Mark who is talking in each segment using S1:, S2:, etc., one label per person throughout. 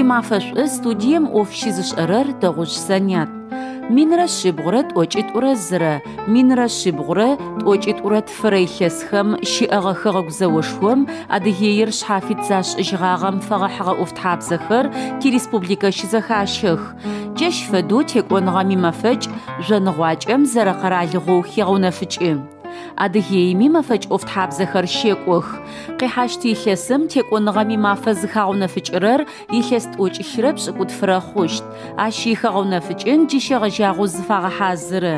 S1: шимафэшӏу студием офщизыш ӏэрэр дэгъужь Санят. Минрэ шъибгъурэ тӏокӏитӏурэ зырэ, минрэ шъибгъурэ тӏокӏитӏурэ тфырэ илъэсхэм щиӏэгъэхэ гъэгузэошхом адыгеир шъхьафит зашӏыжьыгъагъэм фэгъэхьыгъэ ӏофтхьапсэхэр тиреспубликэ щызэхащэх. Джэщ фэдэу текӏоныгъэми мэфэкӏ, жъоныгъуакӏэм зэрэ къэралыгъоу хигъэунэфыкӏы. адыгеими мэфэкӏ ӏофтхьабзэхэр щекӏох. Къихьащт илъэсым текӏоныгъэми мафэ зыхагъэунэфыкӏырэр илъэс тӏокӏылърэ пшӏыкӏутфырэ хъущт. Ащ ихэгъэунэфыкӏын джищегъэжьагъэу зыфагъэхьазыры.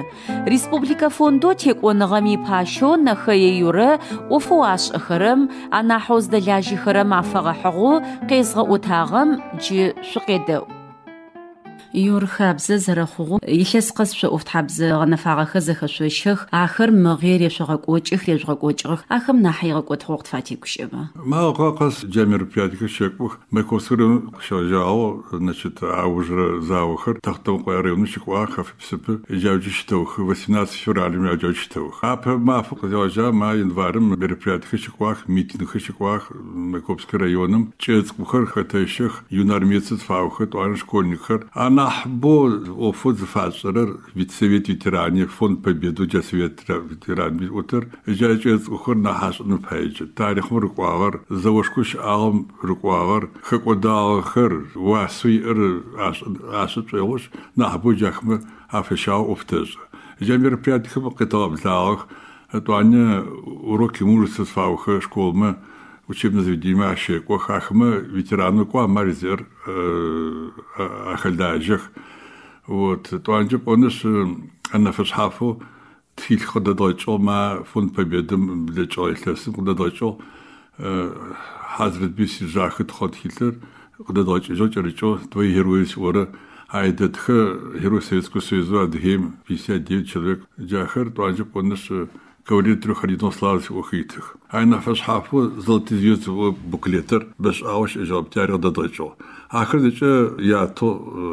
S1: Республикэ фонду текӏоныгъэми пащэу нэхэеюрэ ӏофэу ашӏэхэрэм анахьэу здэлажьэхэрэ мафэгъэхьыгъу къезгъэӏутагъэм джы шъукъедэӏу. Иурхабзэ зэрэхъугъэу илъэс къэсшъо ӏофтхьабзэ гъэнэфагъэхэ зэхэшъощэх, ахэр мыгъер ешъогъэкӏокӏых, ешъогъэкӏокӏыгъэх, ахэм нахь игъэкӏотыгъэу къытфатегущыӏэба.
S2: Магъэ къэс джа мероприятиехэр щэкӏох, мэкосырын къыщэжагъэу, значит, аужрэ заухэр тахтэу къуарыуну щыкӏуагъ, хэфэпсыпы яджаджи щытыгъэх. 18 февралым яджаджи щытыгъэх. Апэ мафэ къызэжа ма январым мероприятиехэр щыкӏуагъ, митингхэр щыкӏуагъ Мэкопск районым. Кӏэцӏыкӏухэр хэтэщэх, юнармеецэ тфаухэр, тӏуанэ школьникхэр. Ана Нахбол, о фасрр фасрэр, ветеране, фонд победу, Джасовет ветеран, утер, Джачец ухор нахаш нупайч, тарих мркуавар, завушкуш алм ркуавар, хакодал хэр, васуй эр, ашет чайлош, нахбу джахмы, афешау уфтэжа. Джамир прятхым, кыталам злаах, Туаня уроки мужества школы, учебное заведение ашеко хахма ветерану ко амарзер э, ахалдажих вот то анже понес э, фасхафу тхил хода дойчо ма фун победы для человека хода дойчо э, хазрет биси жахит ход хитлер хода дойчо жо черечо твои герои сегодня а этот х герой Советского Союза Адхим 59 человек Джахар, то анже понес كوريت خريطون صلاة وخيتك أنا فاش حافو زلت زيوت بوكليتر باش أوش إجاب تاريخ دادايشو آخر ديشة ياتو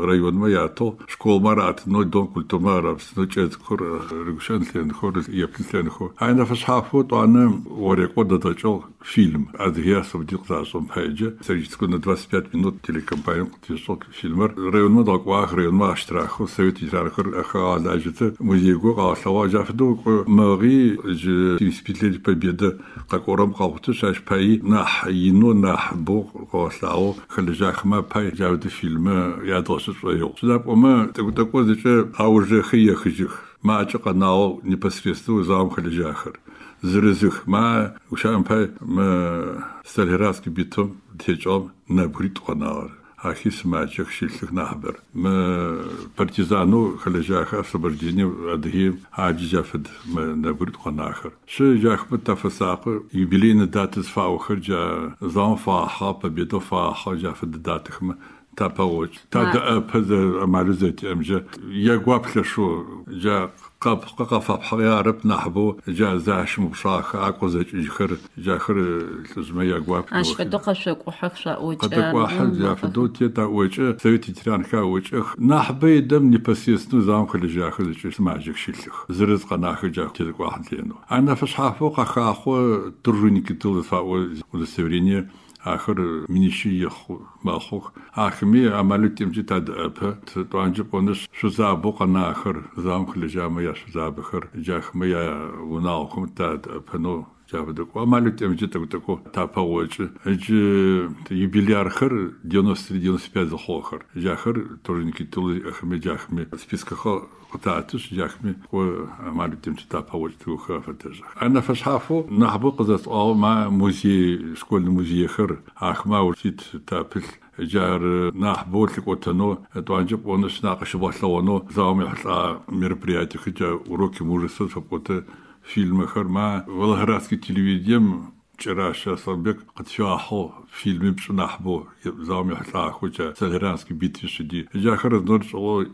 S2: ريون ما ياتو شكول مرات نو دون كلتو مارابس نو جاد كور رقشان لين خور يبتن لين خور أنا فاش حافو طعنا وريقو دادايشو فيلم أد هي سبدي قطعشون بحاجة سرجت كنا 25 минут телекомпания قطعشو فيلمر ريون ما داك واخ ريون ما اشتراخو سويت إجراخر أخا علاجة مزيقو قاسوا جافدو مغي спитлер победа такором калхты шаш пай нах ину нах бу кослау хлежахма пай жавды фильмы ядосы свою. Сюда пома так так такой такой заче ауже хиехжих. Маачы канал непосредственно зам хлежахар. Зрызых ма ушам пай ма сталирадский битом течом набрит каналар. ахис мачах шилхих нахбер. Мы партизану халяжах освобождение адги аджафед мы набрит ханахар. Ше яхмы тафасахы юбилейны даты сфаухар джа зам фаха победа фаха джафед датых та пагоч та пд амарзет эмже я гуапша шо я кап кап фап хари араб нахбу я заш мушах ако за чихр захр лзме я гуап аш фэ
S1: дока шо кухак ша оч кад ква хал я
S2: фду те та оч сэвити тран ха оч нахбе дам не посесну зам хали я хали чис мажик шиллх зрыз ка нах я те ква хал яну ана фа шафу ка ха ху дурни ки тул фа о ახორ მინიში იხო მახო ახმი ამალუტიმ ჯი თად ფ ტანჯი პონდის შუზა ბოყანა ახორ ზამხლი ჯამა შუზა ბხორ ჯახმია უნა ოხმ თად ფნო 잡아듣고 아말로 때문에 저도 듣고 다 파워치 이제 юбилярхэр 93-95 хохэр жахэр торники тулы ахме жахме списка хо قطعتش جاكمي وما بدي متتا باول تو خاف تجا انا فشحافو نحبو قزت او مع موزي شكون موزي خر اخما وشيت تابل جار نحبو لك وتنو توانجب ونش ناقش بوحلو ونو زاومي حلا مربرياتي خجا وروكي مورسل فبوت фильмы Харма, Волгоградский телевидением, вчера сейчас объект, как все ахо, фильмы Пшанахбо, за у меня хотя Салиранский битве Я хорошо знал, что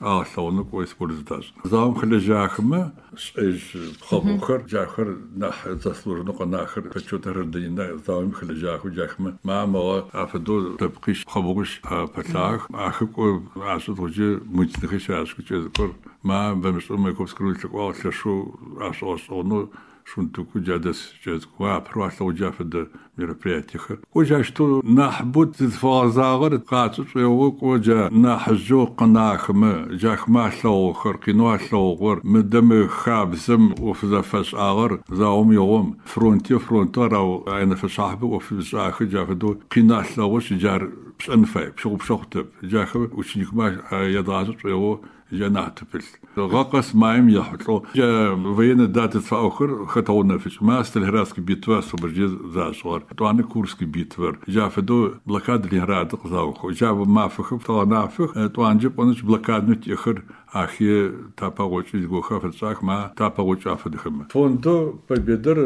S2: ааллоонук уисбурдас заамхле жаахма эж хобхер жаахер нах заслужно канахер печотер дина заамхле жааху жаахма маама афду тапкиш хобгуш апалах ахку асуд хуже мутсных шаашку чезкор маа бэмшумэковскрулчак ааллашу асоосону шунтуку джадас джазгуа апруахла уджафада мероприятиях. Кожа что нахбут фазагар кацус яу кожа нахжу канахма джахмахла ухар кинуахла ухар мдам хабзам уфза фашагар заум яум фронти фронтара айна фашахбе уфза шахы джафаду кинахла уш джар بشأنفة بشغب شغطب جاخب وشنيك ما يدعزت ويو جناحت فيش غاقس مايم يحطو جا وين داتت فاوخر خطونا فيش ما استلهراسك بيتوا سوبرجي زاشور تو انا كورسك بيتور جا فدو بلاكاد اللي هراد قزاوخ جا ما فخف تو نافخ تو انجب انش بلاكاد نت يخر اخي تابا وچ گو خف صاح ما تابا وچ افدخم فوندو بيدر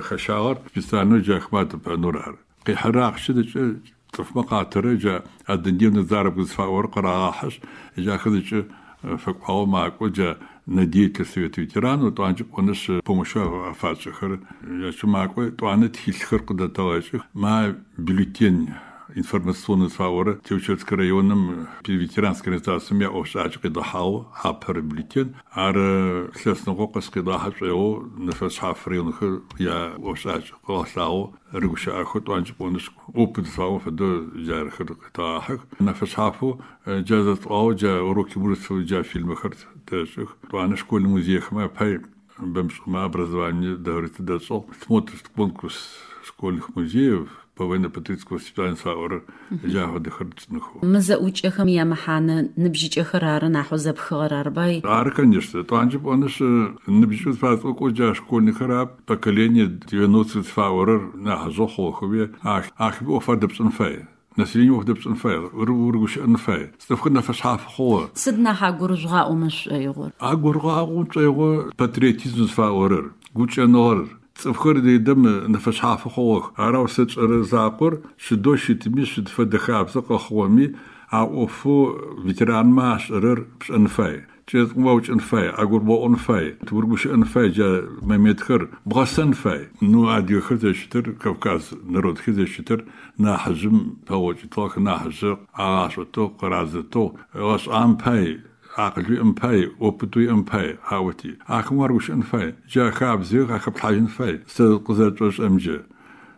S2: خشاور بيستانو جا خبات بنورار قي حراق شد طرف مقاتر جا الدنيا قصفا ورق راحش جا خذ факпал макуджа на деятельстве от ветерана, то анчик он с помощью афацахар. Я чумаквы, то анет хилхар куда талачих. Ма бюллетень информационный сфавора Тевчевским районом ветеранской организации я ошач кыдахау хапер блитен ар сесного кыс кыдахаш его нефес хафринхы я ошач кыласау рыгуша ахот анчы коныш опыт сфаву феде жархыр кытахак нефес хафу жазат ау жа уроки мурсу жа фильмахыр тэших туаны школы музеяхма пай бэмшма образование дагрыты дасол смотришь конкурс школьных музеев повинно-патрицкого Степанства ор жаха дыхардцнуху.
S1: Мы за учехам ямахана набжичехар ары наху запхыгар арбай. Ары,
S2: конечно. Это анчи поныш набжичу цфацу кожа школьный хараб поколение 90 цфаурар наху зохолхове ах ах бофа дыпцнфай. نسلين وحدة بس انفاير ورغوش انفاير استفقنا فشحاف خور
S1: سدنا حا غرزغا ومش ايغور
S2: ا غرغا ومش ايغور باتريتيزم فاورر غوتش انورر цӏыфхэр дэдэм нэфэшъхьафы хъугъэх. Арау сэ чӏэрэ закъор щыдэу щытыми щыт фэдэхабзэ къэхъугъэми а ӏофэу ветеранмэ ашӏэрэр пшӏэн фай. Чэзгъуэу чӏын фай, агурбоӏон фай, тыургущыӏэн фай джа мэмедхэр бгъэсэн фай. Ну адыгэхэр зэщытыр, Кавказ народхэр зэщытыр нахьыжъым пэгъокӏытыгъэх, нахьыжъы агъашӏотыгъ, къыразытыгъ, гъэшӏам пай عقلي انفاي وبدوي هاوتي عاوتي مروش ان فاي جا خاب زيغ اخب الحاج فاي استاذ قزات واش امجي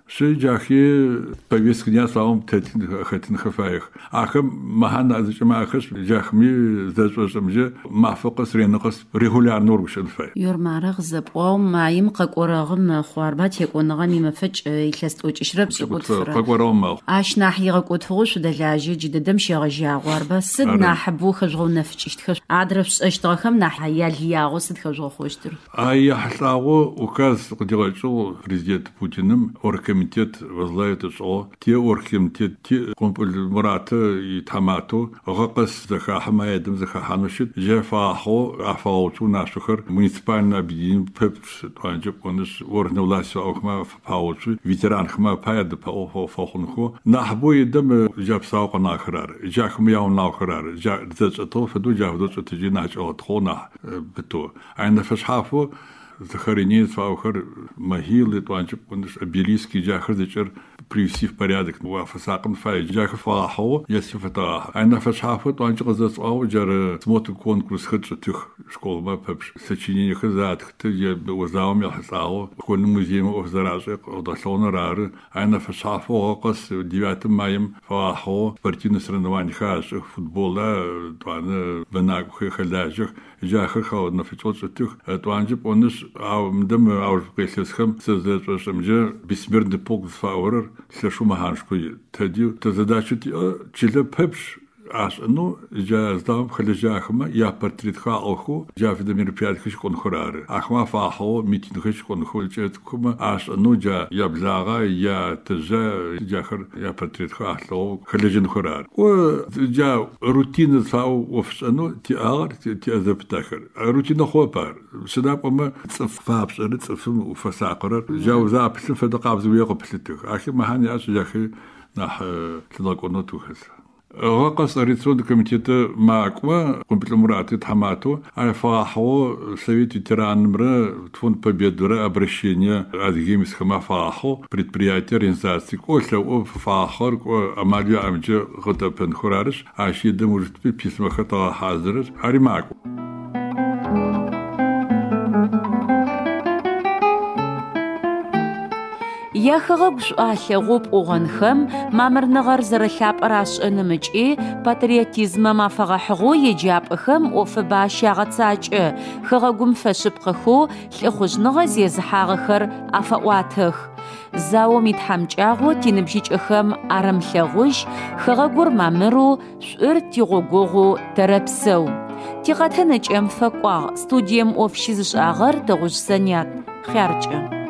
S2: Шэйжахи повестка славам тэтин хэтин хафаях. Аха махана зачем ахаш жахми зэжвэжэмжэ мафэкэс ренэкэс регулярно ургушэн фэ.
S1: Юр марэг зэпгъэу маим къэкӏорэгэм хъуарба текӏоныгъэм имэфэкӏ илъэс тӏокӏищрэп сыкӏутфырэ.
S2: Къэкӏорэм мэл.
S1: Ащ нахь игъэкӏотыгъу шъудэжьажьэ джыдэдэм щегъэжьагъуарба сыд нахь бу хэжъгъэу нэфыкӏыщтхэшъ адрэ шӏэщтыгъэхэм нахь ялъягъо сыд хэжъгъэу хъущтыр.
S2: Ай яхьлӏагъо указ къыдигъэкӏыгъ президент Путиным оркэм комитет возглавит СО, те оргкомитет, те Мурата и тамату Гакас Захахамаедом Захаханушит, Жефахо, афаучу нашухар муниципальный объединен Пепс, Туанджип, он из органа власти охма фаучу ветеран Хма Паеда Фахунхо, Нахбуидом Жапсаука Нахрар, Жахм Яу Нахрар, Жах Децато, Феду Жах Децато Джинач Отхона, Бету. Айна Фашхафу, захоронение сваухар могилы туанчып обелиски жахыр дечер привести в порядок. Вафасакын фай жака фалахау если фатаха. Айна фашафут анчы казас ау жары смоты конкурс хэтша тюх школма пэпш сочинение хазатх ты я узаум я хасау школьный музей озаражы одашлона рары айна фашафу окас 9 маем фалахау партийный соревнование хаш футбола туаны венак хэлажых жахы хаудна фачолча тюх э, туанжып оныш ау мдым ау кэсэсхэм сэзэчэшэм жэ бессмертный полк фаурер сле шумаганшкої. Тоді та задача чилэ пепш ашну жаздам хлежахма я портрет халху жафида мероприятхиш конхурары ахма фахо митингхиш конхульчеткума ашну жа я блага я тже жахар я портрет халху хлежин хурар о жа рутина сау офшану ти агар ти азаптахар рутина хопар сюда пома цфапшары цфм уфасақрар жауза псфада қабзу яқпситих ахи махани аш жахи нах э, тлакону тухэл غقص رئيس комитета МАКВА قنبل مرات حماتو فاحو Совет ветеран МРА Фонд обращение от Гемисхама фаху предприятия организации Кошля о фахор амалью амджи хотапен хурарыш ашидым уртпи письма хатала хазырыш аримаку.
S1: Ехыгъэгу шӀуалъэгъу пӀугъэнхэм мамырныгъэр зэрылъапӀэр ашӀэным ыкӀи патриотизмэм афэгъэхьыгъэу еджапӀэхэм Ӏофыбащ ягъэцакӀэ, хэгъэгум фэшъыпкъэхэу лӀыхъужьыныгъэ зезыхьагъэхэр афэӀуатэх. Зауэм итхьэмкӀагъо тиныбжьыкӀэхэм арымлъэгъужь, хэгъэгур мамыру, шӀур тигъогогъу тэрэпсэу. Тигъэтэн ыкӀэм фэкӀуагъ, студием Ӏоф щызышӀагъэр дэгъужь Санят. Хъяркӏэ.